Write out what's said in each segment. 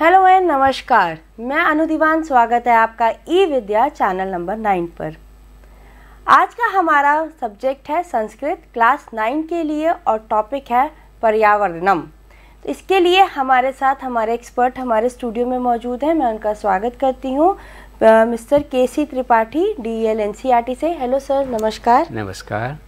Hello and नमस्कार मैं अनु दीवान स्वागत है आपका e Vidya channel number nine पर आज का हमारा सब्जेक्ट है संस्कृत क्लास नाइन के लिए और टॉपिक है पर्यावरणम तो इसके लिए हमारे साथ हमारे एक्सपर्ट हमारे स्टूडियो में मौजूद हैं मैं उनका स्वागत करती हूँ mister K C Tripathi D L N C R T से हेलो सर नमस्कार नमस्कार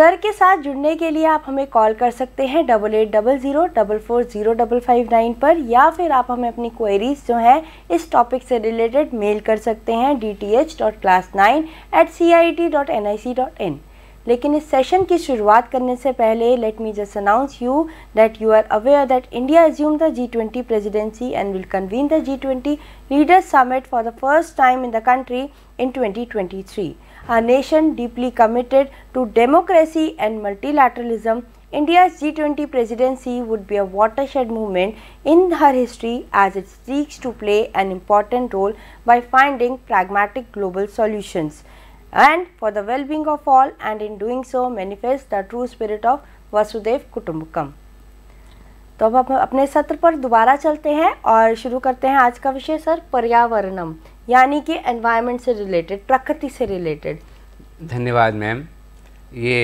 सर के साथ जुड़ने के लिए आप हमें कॉल कर सकते हैं double eight double zero double four zero double five nine पर या फिर आप हमें अपनी क्वेरीज़ जो हैं इस टॉपिक से रिलेटेड मेल कर सकते हैं D T H dot class nine eight C I T dot N I C dot in लेकिन इस सेशन की शुरुआत करने से पहले let me just announce you that you are aware that India assume the G twenty presidency and will convene the G twenty leaders summit for the first time in the country in twenty twenty three A nation deeply committed to democracy and multilateralism, India's G20 presidency would be a watershed moment in her history as it seeks to play an important role by finding pragmatic global solutions and for the well-being of all and in doing so manifest the true spirit of vasudev kutumbakam तो अब अपने सत्र पर दोबारा चलते हैं और शुरू करते हैं आज का विषय सर पर्यावरणम यानी कि एनवायरनमेंट से रिलेटेड प्रकृति से रिलेटेड धन्यवाद मैम ये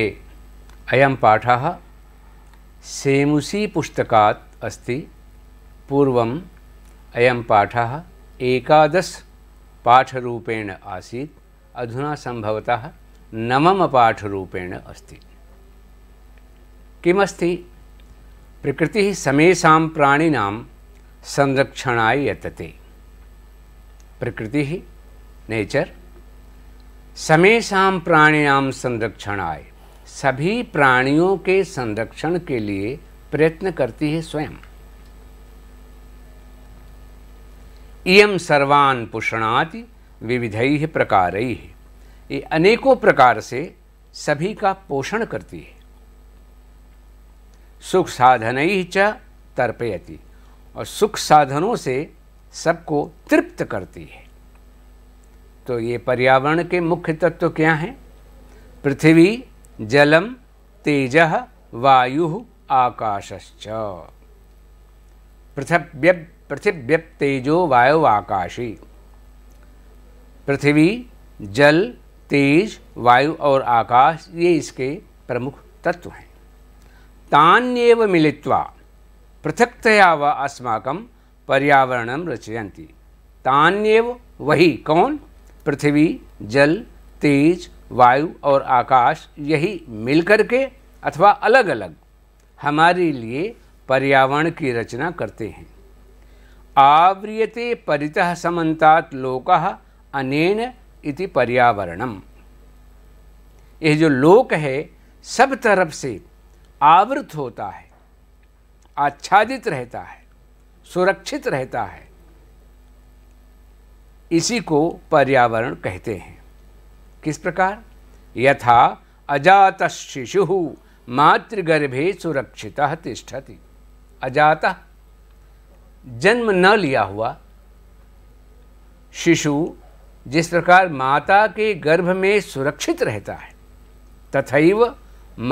अयम पाठ सेमुसी पुस्तका अस्ति पूर्व अयम पाठ एकादश पाठरूपेण आसी अधुना संभवतः नवम पाठरूपेण अस्ति किमस्ति प्रकृति समेषां प्राणिनां संरक्षणाय यतते प्रकृति ही नेचर प्राणियाम संरक्षण आय सभी प्राणियों के संरक्षण के लिए प्रयत्न करती है स्वयं इम सर्वान पुषणाति विविध प्रकार ये अनेकों प्रकार से सभी का पोषण करती है सुख साधन च तर्पयती और सुख साधनों से सबको तृप्त करती है तो ये पर्यावरण के मुख्य तत्व क्या हैं पृथ्वी जलम तेज वायु आकाशश्च पृथ्व्य पृथिव्य तेजो वायु आकाशी पृथ्वी जल तेज वायु और आकाश ये इसके प्रमुख तत्व हैं तान्य मिलित्वा पृथक्तया व अस्माकं पर्यावरण रचयंती तान्यव वही कौन पृथ्वी जल तेज वायु और आकाश यही मिलकर के अथवा अलग अलग हमारे लिए पर्यावरण की रचना करते हैं आव्रियते परितः समन्तात् लोक अनेन इति पर्यावरणम यह जो लोक है सब तरफ से आवृत होता है आच्छादित रहता है सुरक्षित रहता है इसी को पर्यावरण कहते हैं किस प्रकार यथा अजात शिशु मातृगर्भे सुरक्षित तिष्ठति अजात जन्म न लिया हुआ शिशु जिस प्रकार माता के गर्भ में सुरक्षित रहता है तथैव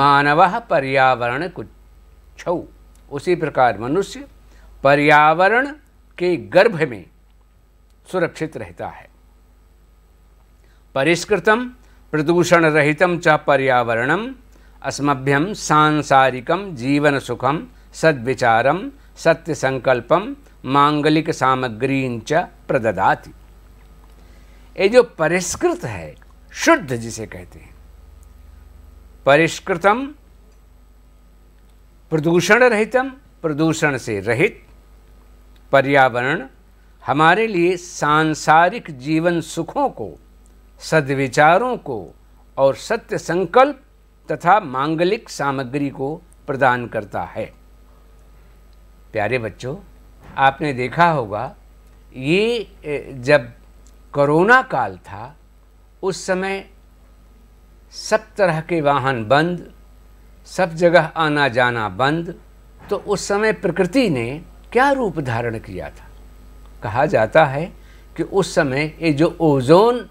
मानव पर्यावरण कुछ उसी प्रकार मनुष्य पर्यावरण के गर्भ में सुरक्षित रहता है परिष्कृतम प्रदूषण रहितम च पर्यावरणम अस्मभ्यम सांसारिकम जीवन सुखम सद्विचारम सत्य संकल्पम मांगलिक सामग्री च प्रददाति ये जो परिष्कृत है शुद्ध जिसे कहते हैं परिष्कृतम प्रदूषण रहितम प्रदूषण से रहित पर्यावरण हमारे लिए सांसारिक जीवन सुखों को सद्विचारों को और सत्य संकल्प तथा मांगलिक सामग्री को प्रदान करता है प्यारे बच्चों आपने देखा होगा ये जब कोरोना काल था उस समय सब तरह के वाहन बंद सब जगह आना जाना बंद तो उस समय प्रकृति ने क्या रूप धारण किया था कहा जाता है कि उस समय ये जो ओजोन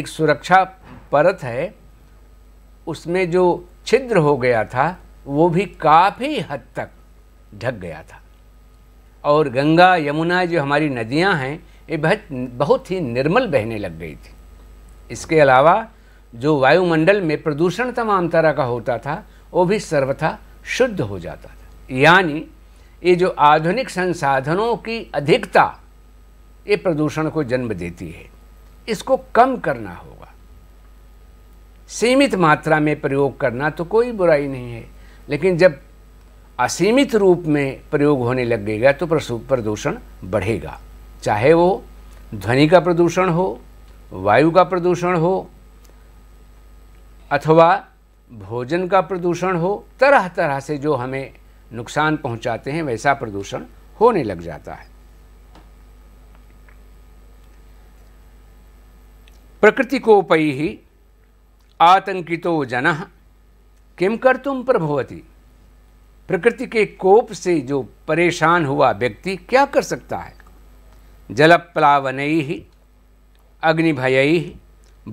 एक सुरक्षा परत है उसमें जो छिद्र हो गया था वो भी काफ़ी हद तक ढक गया था और गंगा यमुना जो हमारी नदियां हैं ये बहुत बहुत ही निर्मल बहने लग गई थी इसके अलावा जो वायुमंडल में प्रदूषण तमाम तरह का होता था वो भी सर्वथा शुद्ध हो जाता था यानी ये जो आधुनिक संसाधनों की अधिकता ये प्रदूषण को जन्म देती है इसको कम करना होगा सीमित मात्रा में प्रयोग करना तो कोई बुराई नहीं है लेकिन जब असीमित रूप में प्रयोग होने लगेगा तो प्रदूषण बढ़ेगा चाहे वो ध्वनि का प्रदूषण हो वायु का प्रदूषण हो अथवा भोजन का प्रदूषण हो तरह तरह से जो हमें नुकसान पहुंचाते हैं वैसा प्रदूषण होने लग जाता है ही आतंकितो जन किम कर तुम प्रभवती प्रकृति के कोप से जो परेशान हुआ व्यक्ति क्या कर सकता है जल जलप्लावन अग्निभय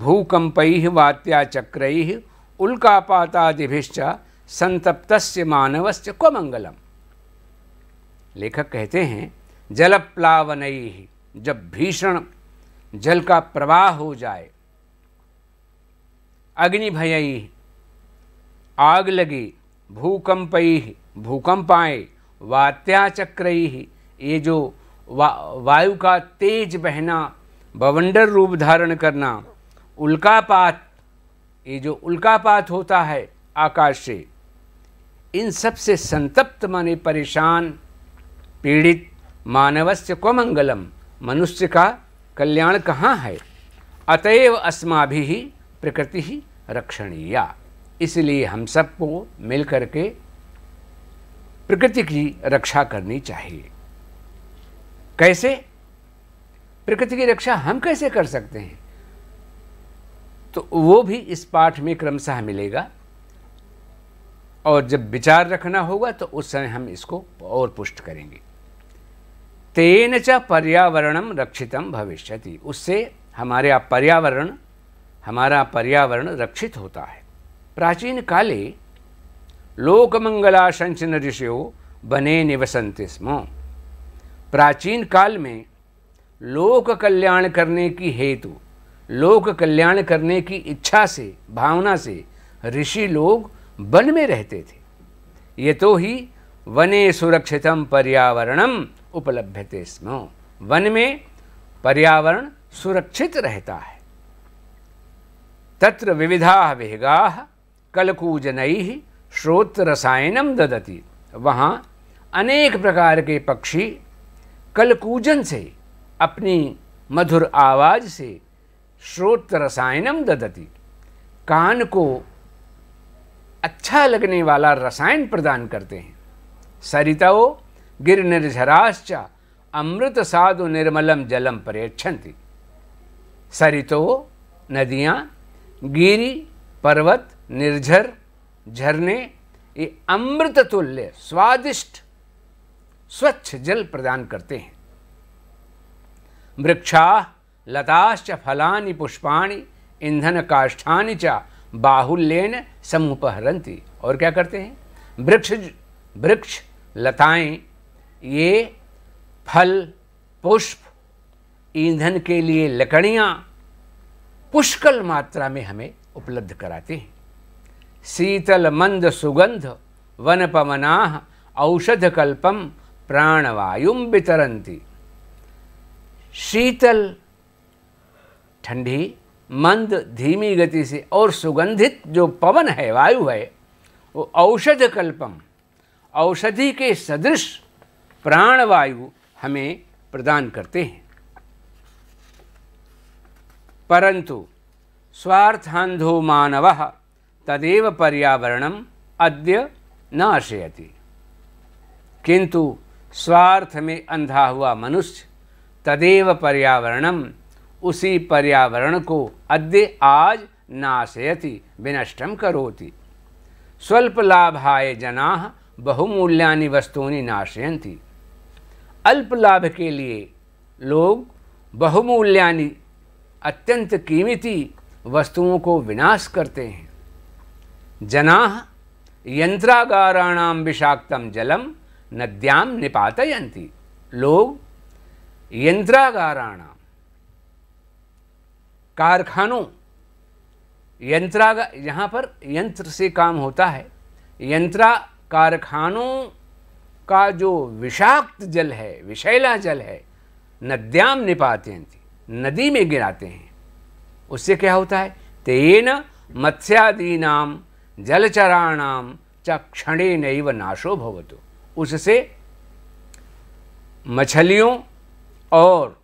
भूकंप वात्याचक्रै उल्कापातादिभिश्च संतप्त मानवस्य को मंगलम लेखक कहते हैं जल प्लावन जब भीषण जल का प्रवाह हो जाए अग्नि भय आग लगी भूकंप भूकंप आए वात्याचक्र ये जो वा, वायु का तेज बहना बवंडर रूप धारण करना उल्कापात ये जो उल्कापात होता है आकाश से इन सब से संतप्त माने परेशान पीड़ित मानवस्य को मंगलम मनुष्य का कल्याण कहाँ है अतएव अस्मा भी प्रकृति ही रक्षणीया इसलिए हम सबको मिल के प्रकृति की रक्षा करनी चाहिए कैसे प्रकृति की रक्षा हम कैसे कर सकते हैं तो वो भी इस पाठ में क्रमशः मिलेगा और जब विचार रखना होगा तो उस समय हम इसको और पुष्ट करेंगे तेन च पर्यावरणम रक्षितम भविष्य उससे हमारे पर्यावरण हमारा पर्यावरण रक्षित होता है प्राचीन काले लोकमंगला संचन बने निवसंति स्म प्राचीन काल में लोक कल्याण करने की हेतु लोक कल्याण करने की इच्छा से भावना से ऋषि लोग वन में रहते थे ये तो ही वने सुरक्षितम पर्यावरणम उपलभ्यते स्म वन में पर्यावरण सुरक्षित रहता है तत्र विविधा वेगा कलकूजन श्रोत रसायनम ददती वहाँ अनेक प्रकार के पक्षी कलकूजन से अपनी मधुर आवाज़ से श्रोत रसायनम ददती कान को अच्छा लगने वाला रसायन प्रदान करते हैं सरिताओ गिर निर्झराश्चा अमृत साधु निर्मलम जलम थी सरितो नदियाँ गिरी पर्वत निर्झर झरने ये अमृत तुल्य स्वादिष्ट स्वच्छ जल प्रदान करते हैं वृक्षा लताश्च फलानि पुष्पाणि ईंधन काष्ठा च बाहुल्यन समुपहरंती और क्या करते हैं वृक्ष वृक्ष लताएं ये फल पुष्प ईंधन के लिए लकड़ियाँ पुष्कल मात्रा में हमें उपलब्ध कराते हैं शीतल मंद सुगंध वन पवनाह औषध कल्पम प्राणवायुम वितरंती शीतल ठंडी मंद धीमी गति से और सुगंधित जो पवन है वायु है वो औषध कल्पम औषधि के सदृश प्राण वायु हमें प्रदान करते हैं परंतु स्वार्थांधो मानव तदेव पर्यावरणम अद्य न आशयती किंतु स्वार्थ में अंधा हुआ मनुष्य तदेव पर्यावरणम उसी पर्यावरण को अद्य आज नाशयति विनष्ट करोति स्वल्पलाभाय जना बहुमूल्यानि वस्तूनि नाशयन्ति अल्प लाभ के लिए लोग बहुमूल्यानि अत्यंत कीमती वस्तुओं को विनाश करते हैं जना यंत्रागाराण विषाक्त जलम नद्याम निपातयन्ति लोग यंत्रागाराणाम कारखानों यंत्रा यहाँ पर यंत्र से काम होता है यंत्रा कारखानों का जो विषाक्त जल है विषैला जल है नद्याम निपात्यंती नदी में गिराते हैं उससे क्या होता है तेन मत्स्यादीनाम जलचराणाम च क्षणे नैव नाशो भवतो उससे मछलियों और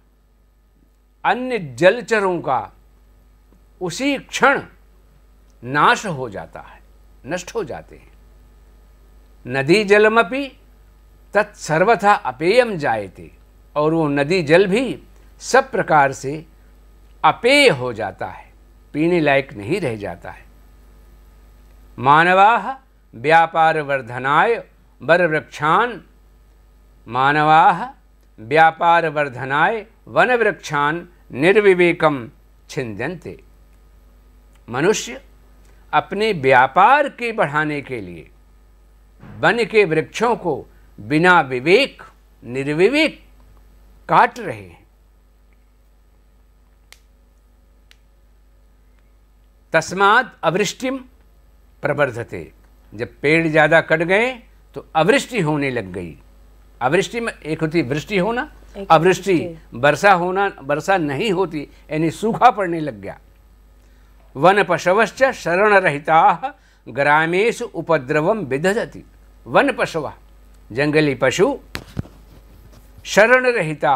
अन्य जलचरों का उसी क्षण नाश हो जाता है नष्ट हो जाते हैं नदी जलमपि तत्सर्वथा अपेयम जायते और वो नदी जल भी सब प्रकार से अपेय हो जाता है पीने लायक नहीं रह जाता है मानवा व्यापार वर्धनाय वर वृक्षान मानवा व्यापार वर्धनाय वन वृक्षान निर्विवेकम छिंदनते मनुष्य अपने व्यापार के बढ़ाने के लिए वन के वृक्षों को बिना विवेक निर्विवेक काट रहे हैं तस्मात अवृष्टिम प्रवर्धते जब पेड़ ज़्यादा कट गए तो अवृष्टि होने लग गई अवृष्टि में एक होती वृष्टि होना अवृष्टि वर्षा होना वर्षा नहीं होती यानी सूखा पड़ने लग गया वनपशवश्च शरणरहिता ग्रामेश उपद्रव विदधति पशव जंगली पशु शरणरहिता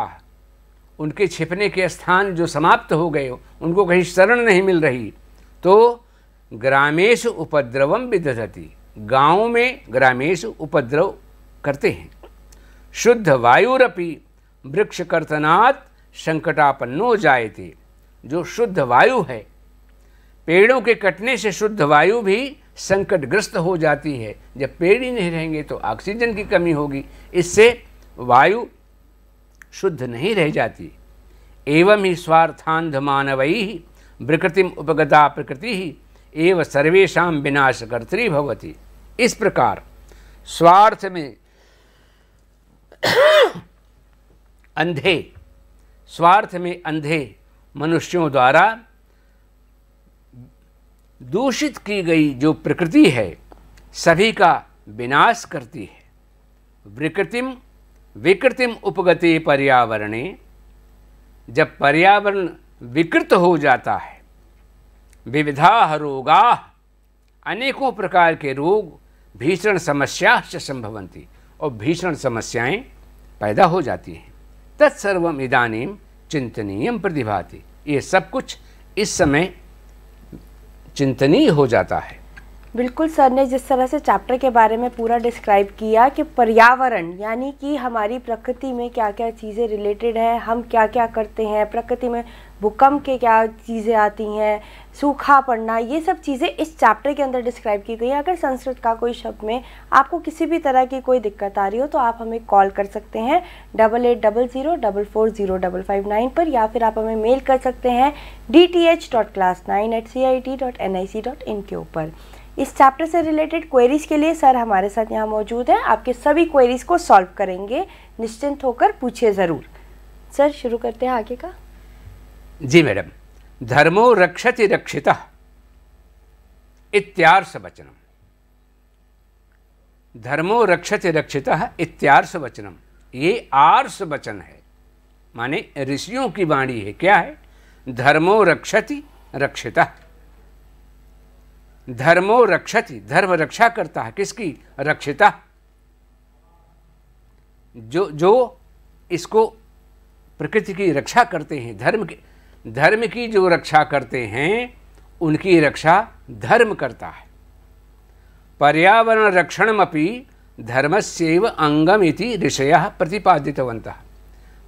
उनके छिपने के स्थान जो समाप्त हो गए उनको कहीं शरण नहीं मिल रही तो ग्रामेश उपद्रव विदधति गाँव में ग्रामेश उपद्रव करते हैं शुद्ध वायुरपि वृक्षकर्तनात् संकटापन्नो जायते जो शुद्ध वायु है पेड़ों के कटने से शुद्ध वायु भी संकटग्रस्त हो जाती है जब पेड़ ही नहीं रहेंगे तो ऑक्सीजन की कमी होगी इससे वायु शुद्ध नहीं रह जाती एवं ही स्वार्थांध मानवई प्रकृतिम उपगता प्रकृति ही एवं सर्वेशा विनाशकर्तरी भवती इस प्रकार स्वार्थ में अंधे स्वार्थ में अंधे मनुष्यों द्वारा दूषित की गई जो प्रकृति है सभी का विनाश करती है विकृतिम विकृतिम उपगति पर्यावरणे जब पर्यावरण विकृत हो जाता है विविधा रोगा अनेकों प्रकार के रोग भीषण समस्या से संभवंती और भीषण समस्याएं पैदा हो जाती हैं तत्सर्व इदानीम चिंतनीय प्रतिभाती ये सब कुछ इस समय चिंतनीय हो जाता है बिल्कुल सर ने जिस तरह से चैप्टर के बारे में पूरा डिस्क्राइब किया कि पर्यावरण यानी कि हमारी प्रकृति में क्या क्या चीज़ें रिलेटेड है हम क्या क्या करते हैं प्रकृति में भूकंप के क्या चीज़ें आती हैं सूखा पड़ना ये सब चीज़ें इस चैप्टर के अंदर डिस्क्राइब की गई है अगर संस्कृत का कोई शब्द में आपको किसी भी तरह की कोई दिक्कत आ रही हो तो आप हमें कॉल कर सकते हैं double eight double zero double four zero double five nine पर या फिर आप हमें मेल कर सकते हैं D T H dot class nine eight C I T dot N I C dot in के ऊपर इस चैप्टर से रिलेटेड क्वेरीज़ के लिए सर हमारे साथ यहाँ मौजूद हैं आपके सभी क्वेरीज़ को सॉल्व करेंगे निश्चिंत होकर पूछे ज़रूर सर शुरू करते हैं आगे का जी मैडम धर्मो रक्षति रक्षिता इत्यार्स वचनम धर्मो रक्षति रक्षिता इत्यार्स वचनम ये आर्स वचन है माने ऋषियों की वाणी है क्या है धर्मो रक्षति रक्षिता धर्मो रक्षति धर्म रक्षा करता है किसकी रक्षिता जो जो इसको प्रकृति की रक्षा करते हैं धर्म के धर्म की जो रक्षा करते हैं उनकी रक्षा धर्म करता है पर्यावरण धर्म से अंगम इति ऋषय प्रतिपादितवंत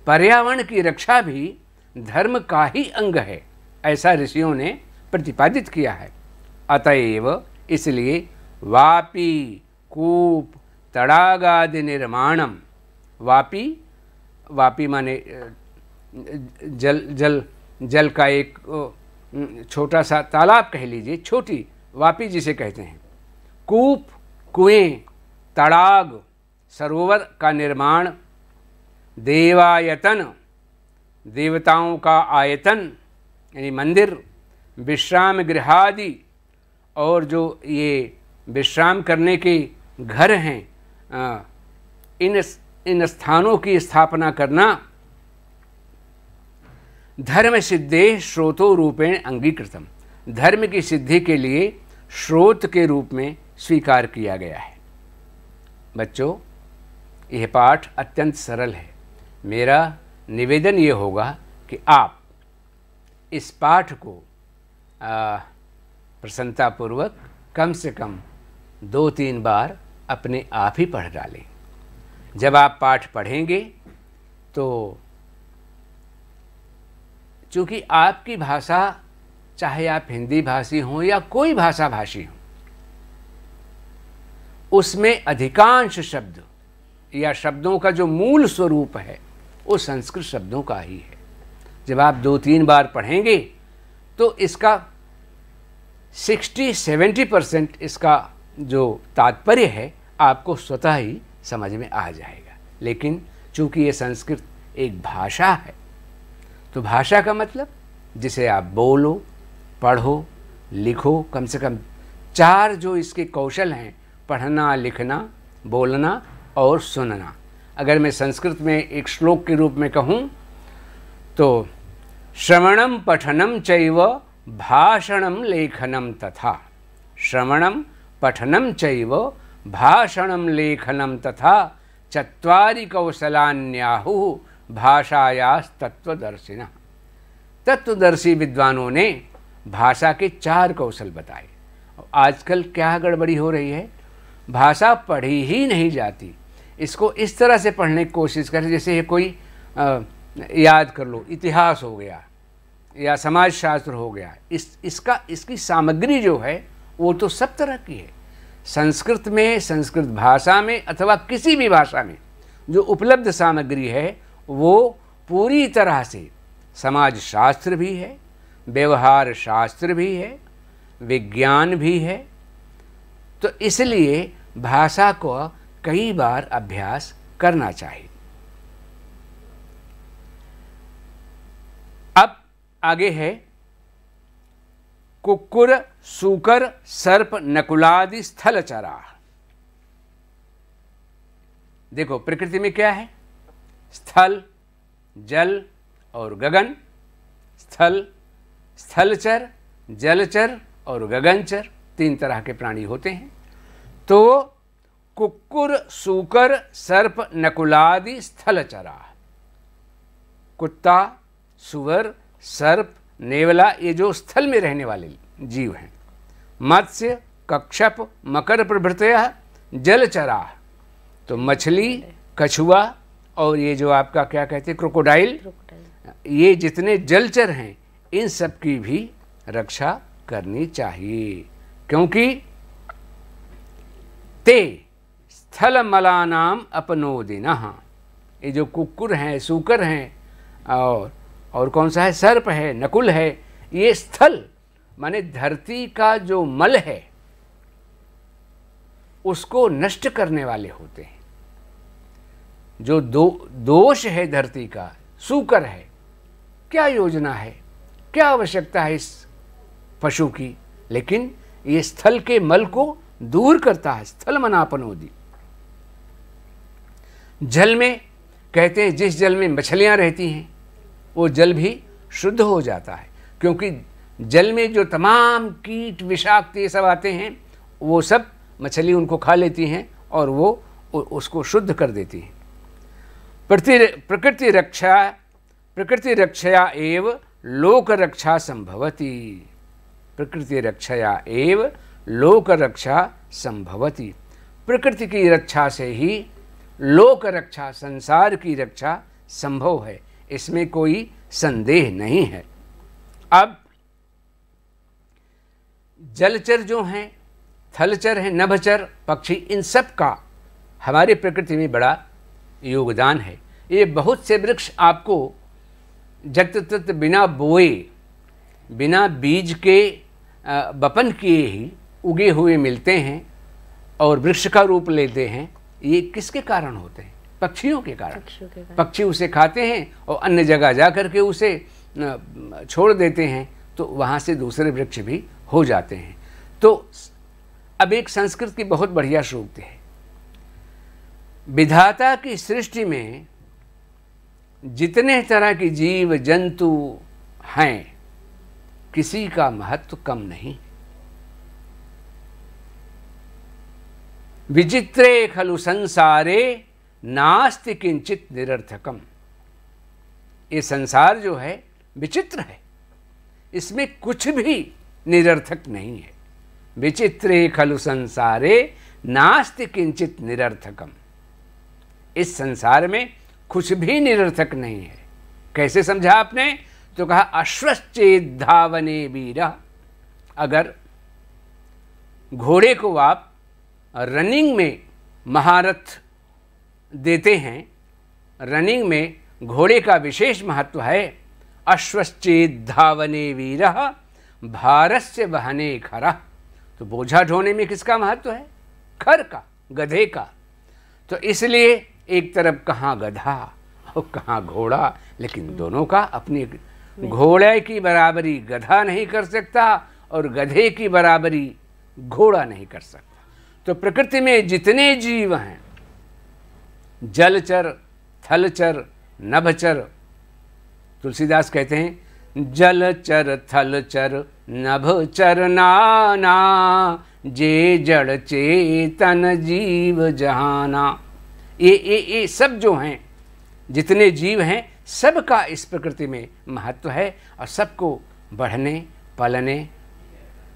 पर्यावरण की रक्षा भी धर्म का ही अंग है ऐसा ऋषियों ने प्रतिपादित किया है अतएव इसलिए वापी कूप तड़ागादि निर्माणम वापी वापी माने जल जल जल का एक छोटा सा तालाब कह लीजिए छोटी वापी जिसे कहते हैं कूप कुएं तड़ाग सरोवर का निर्माण देवायतन देवताओं का आयतन यानी मंदिर विश्राम गृह आदि और जो ये विश्राम करने के घर हैं इन इन स्थानों की स्थापना करना धर्म सिद्धे श्रोतो रूपेण अंगीकृतम धर्म की सिद्धि के लिए स्रोत के रूप में स्वीकार किया गया है बच्चों यह पाठ अत्यंत सरल है मेरा निवेदन ये होगा कि आप इस पाठ को प्रसन्नतापूर्वक कम से कम दो तीन बार अपने आप ही पढ़ डालें जब आप पाठ पढ़ेंगे तो चूँकि आपकी भाषा चाहे आप हिंदी भाषी हों या कोई भाषा भाषी हो उसमें अधिकांश शब्द या शब्दों का जो मूल स्वरूप है वो संस्कृत शब्दों का ही है जब आप दो तीन बार पढ़ेंगे तो इसका 60-70 परसेंट इसका जो तात्पर्य है आपको स्वतः ही समझ में आ जाएगा लेकिन चूंकि ये संस्कृत एक भाषा है तो भाषा का मतलब जिसे आप बोलो पढ़ो लिखो कम से कम चार जो इसके कौशल हैं पढ़ना लिखना बोलना और सुनना अगर मैं संस्कृत में एक श्लोक के रूप में कहूँ तो श्रवणम पठनम चैव भाषणम लेखनम तथा श्रवणम पठनम चैव भाषणम लेखनम तथा चत्वारि कौशलान्याहु भाषायास तत्वदर्शिन तत्वदर्शी विद्वानों ने भाषा के चार कौशल बताए आजकल क्या गड़बड़ी हो रही है भाषा पढ़ी ही नहीं जाती इसको इस तरह से पढ़ने की कोशिश करें जैसे ये कोई आ, याद कर लो इतिहास हो गया या समाजशास्त्र हो गया इस इसका इसकी सामग्री जो है वो तो सब तरह की है संस्कृत में संस्कृत भाषा में अथवा किसी भी भाषा में जो उपलब्ध सामग्री है वो पूरी तरह से समाज शास्त्र भी है व्यवहार शास्त्र भी है विज्ञान भी है तो इसलिए भाषा को कई बार अभ्यास करना चाहिए अब आगे है कुकुर सूकर सर्प नकुलादि स्थल चरा देखो प्रकृति में क्या है स्थल जल और गगन स्थल स्थलचर जलचर और गगनचर तीन तरह के प्राणी होते हैं तो कुकुर सूकर सर्प नकुलादि स्थलचरा कुत्ता सुअर सर्प नेवला ये जो स्थल में रहने वाले जीव हैं मत्स्य कक्षप मकर प्रभृत जलचरा तो मछली कछुआ और ये जो आपका क्या कहते हैं क्रोकोडाइल ये जितने जलचर हैं इन सब की भी रक्षा करनी चाहिए क्योंकि ते स्थल मलानाम देना ये जो कुकुर हैं सूकर हैं और और कौन सा है सर्प है नकुल है ये स्थल माने धरती का जो मल है उसको नष्ट करने वाले होते हैं जो दो दोष है धरती का सूकर है क्या योजना है क्या आवश्यकता है इस पशु की लेकिन ये स्थल के मल को दूर करता है स्थल मनापन जल में कहते हैं जिस जल में मछलियाँ रहती हैं वो जल भी शुद्ध हो जाता है क्योंकि जल में जो तमाम कीट विषाक्त ये सब आते हैं वो सब मछली उनको खा लेती हैं और वो उसको शुद्ध कर देती हैं प्रति प्रकृति रक्षा प्रकृति रक्षया एव लोक रक्षा संभवती प्रकृति रक्षया एव लोक रक्षा संभवती प्रकृति की रक्षा से ही लोक रक्षा संसार की रक्षा संभव है इसमें कोई संदेह नहीं है अब जलचर जो हैं थलचर हैं नभचर पक्षी इन सब का हमारी प्रकृति में बड़ा योगदान है ये बहुत से वृक्ष आपको जत तत बिना बोए बिना बीज के बपन किए ही उगे हुए मिलते हैं और वृक्ष का रूप लेते हैं ये किसके कारण होते हैं पक्षियों के कारण पक्षी उसे खाते हैं और अन्य जगह जा कर के उसे छोड़ देते हैं तो वहाँ से दूसरे वृक्ष भी हो जाते हैं तो अब एक संस्कृत की बहुत बढ़िया श्रोक है विधाता की सृष्टि में जितने तरह के जीव जंतु हैं किसी का महत्व कम नहीं विचित्रे खलु संसारे नास्त किंचित निरर्थकम ये संसार जो है विचित्र है इसमें कुछ भी निरर्थक नहीं है विचित्रे खलु संसारे नास्त किंचित निरर्थकम इस संसार में कुछ भी निरर्थक नहीं है कैसे समझा आपने तो कहा अश्वश्चेत धावने वीर अगर घोड़े को आप रनिंग में महारथ देते हैं रनिंग में घोड़े का विशेष महत्व है अश्वश्चेत धावने वीर भारत से बहने खरा तो बोझा ढोने में किसका महत्व है खर का गधे का तो इसलिए एक तरफ कहाँ गधा और कहाँ घोड़ा लेकिन दोनों का अपनी घोड़े की बराबरी गधा नहीं कर सकता और गधे की बराबरी घोड़ा नहीं कर सकता तो प्रकृति में जितने जीव हैं जलचर थलचर नभचर तुलसीदास कहते हैं जलचर थलचर नभचर नाना जे जड़ चेतन जीव जहाना ये ये ये सब जो हैं जितने जीव हैं सबका इस प्रकृति में महत्व है और सबको बढ़ने पलने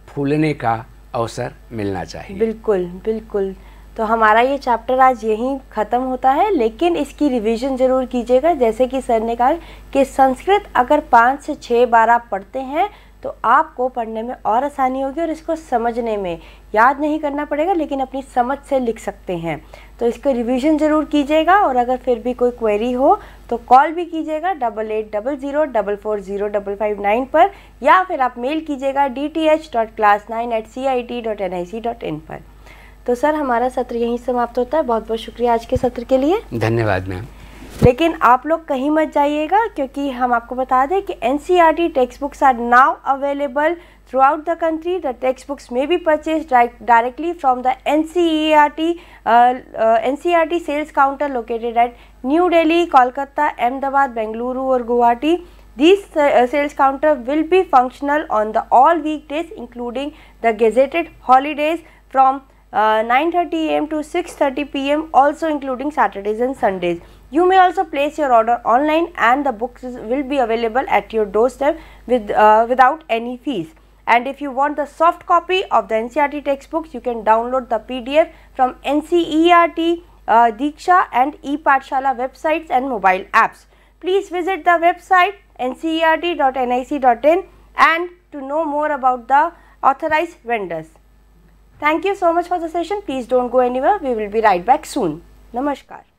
फूलने का अवसर मिलना चाहिए बिल्कुल बिल्कुल तो हमारा ये चैप्टर आज यहीं ख़त्म होता है लेकिन इसकी रिवीजन ज़रूर कीजिएगा जैसे कि सर ने कहा कि संस्कृत अगर पाँच से छः बारह पढ़ते हैं तो आपको पढ़ने में और आसानी होगी और इसको समझने में याद नहीं करना पड़ेगा लेकिन अपनी समझ से लिख सकते हैं तो इसका रिवीजन ज़रूर कीजिएगा और अगर फिर भी कोई क्वेरी हो तो कॉल भी कीजिएगा double eight double zero double four zero double five nine पर या फिर आप मेल कीजिएगा D T H dot class nine eight C I T dot N I C dot in पर तो सर हमारा सत्र यहीं समाप्त होता है बहुत बहुत शुक्रिया आज के सत्र के लिए धन्यवाद मैम लेकिन आप लोग कहीं मत जाइएगा क्योंकि हम आपको बता दें कि N C R T text books are now available throughout the country the text books may be purchase directly from the N C E R T N C R T sales counter located at New Delhi Kolkata Ahmedabad Bengaluru और Guwahati this sales counter will be functional on the all week days including the gazetted holidays from nine thirty M to six thirty P am also including Saturdays and Sundays You may also place your order online and the books will be available at your doorstep with, uh, without any fees. And if you want the soft copy of the NCERT textbooks, you can download the PDF from NCERT, uh, Diksha and ePathshala websites and mobile apps. Please visit the website ncert.nic.in and to know more about the authorized vendors. Thank you so much for the session. Please don't go anywhere. We will be right back soon. Namaskar.